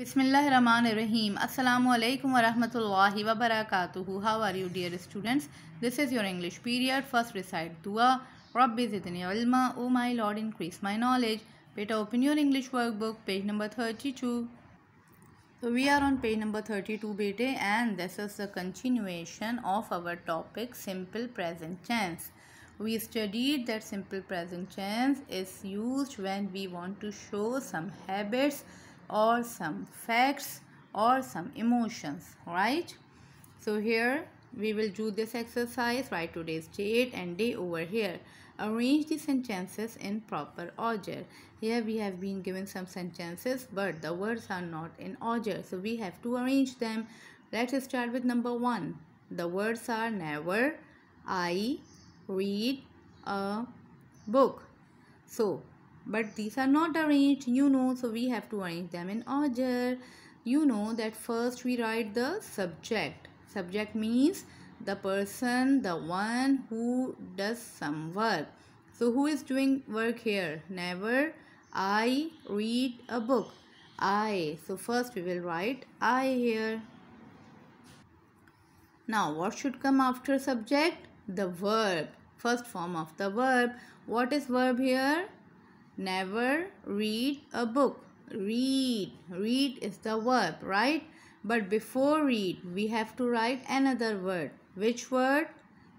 Bismillahirrahmanirrahim. Assalamu alaikum wa rahmatullahi wa barakatuhu. How are you dear students? This is your English period. First recite dua. Rabbi zidni ilma. O my Lord increase my knowledge. Beta open your English workbook page number 32. So we are on page number 32 beta and this is the continuation of our topic simple present tense. We studied that simple present tense is used when we want to show some habits or some facts or some emotions right so here we will do this exercise write today's date and day over here arrange the sentences in proper order here we have been given some sentences but the words are not in order so we have to arrange them let's start with number one the words are never i read a book so but these are not arranged you know so we have to arrange them in order you know that first we write the subject subject means the person the one who does some work so who is doing work here never i read a book i so first we will write i here now what should come after subject the verb first form of the verb what is verb here never read a book read read is the verb right but before read we have to write another word which word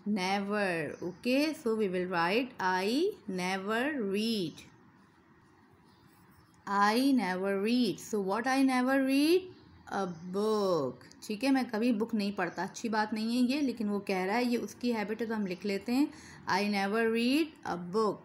never okay so we will write i never read i never read so what i never read a book ठीक है मैं कभी book नहीं पढ़ता अच्छी बात नहीं है ये लेकिन वो कह रहा है ये उसकी हैबिट है तो हम लिख लेते हैं I never read a book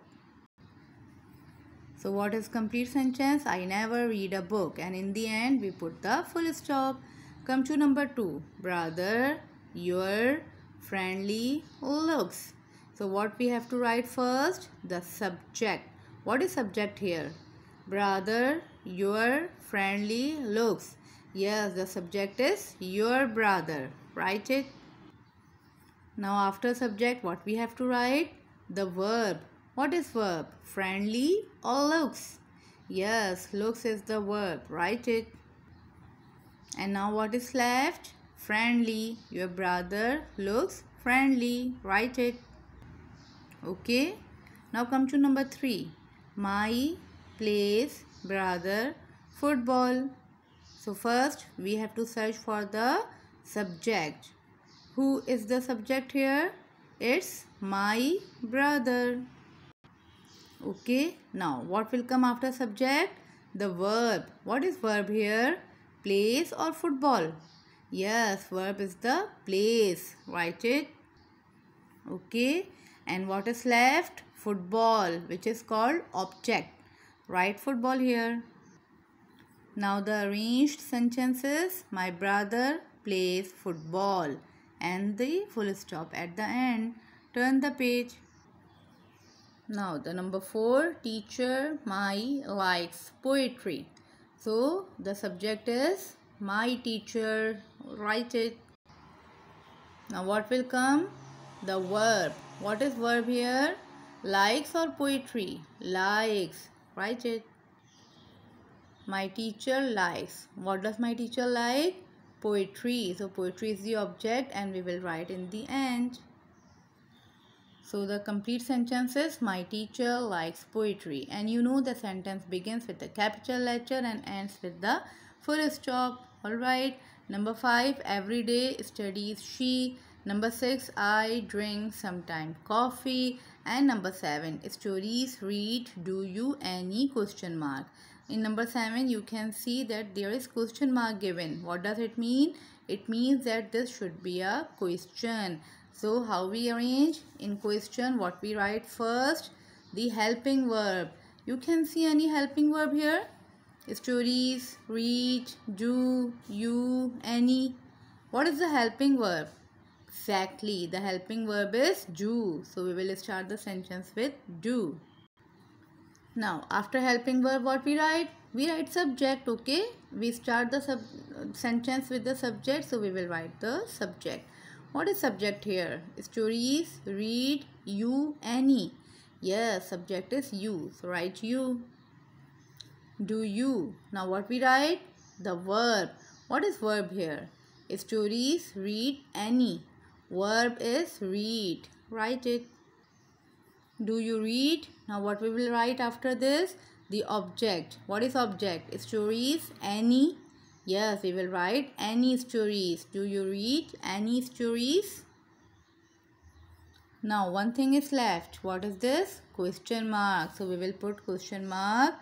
So what is complete sentence? I never read a book. And in the end, we put the full stop. Come to number two. Brother, your friendly looks. So what we have to write first? The subject. What is subject here? Brother, your friendly looks. Yes, the subject is your brother. Write it. Now after subject, what we have to write? The verb. What is verb? Friendly or looks? Yes, looks is the verb. Write it. And now what is left? Friendly. Your brother looks friendly. Write it. Okay. Now come to number 3. My plays brother football. So first we have to search for the subject. Who is the subject here? It's my brother. Okay. Now, what will come after subject? The verb. What is verb here? Place or football? Yes, verb is the place. Write it. Okay. And what is left? Football, which is called object. Write football here. Now the arranged sentences. My brother plays football. And the full stop at the end. Turn the page now the number four teacher my likes poetry so the subject is my teacher write it now what will come the verb what is verb here likes or poetry likes write it my teacher likes what does my teacher like poetry so poetry is the object and we will write in the end so the complete sentence is my teacher likes poetry and you know the sentence begins with a capital letter and ends with the full stop. Alright. Number 5 every day studies she. Number 6 I drink sometime coffee and number 7 stories read do you any question mark. In number 7 you can see that there is question mark given. What does it mean? It means that this should be a question. So how we arrange? In question what we write first? The helping verb. You can see any helping verb here? Stories, read, do, you, any. What is the helping verb? Exactly. The helping verb is do. So we will start the sentence with do. Now after helping verb what we write? We write subject okay. We start the sub uh, sentence with the subject so we will write the subject. What is subject here? Stories, read, you, any. Yes, subject is you. So write you. Do you. Now what we write? The verb. What is verb here? Stories, read, any. Verb is read. Write it. Do you read? Now what we will write after this? The object. What is object? Stories, any, Yes, we will write any stories. Do you read any stories? Now, one thing is left. What is this? Question mark. So, we will put question mark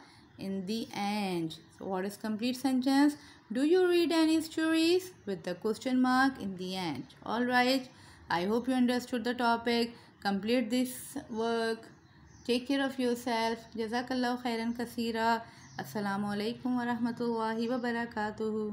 in the end. So, what is complete sentence? Do you read any stories? With the question mark in the end. Alright. I hope you understood the topic. Complete this work. Take care of yourself. Jazakallah khairan kaseera. अस्सलाम वालेकुम वरहमतुल्लाहि वबरकातुहू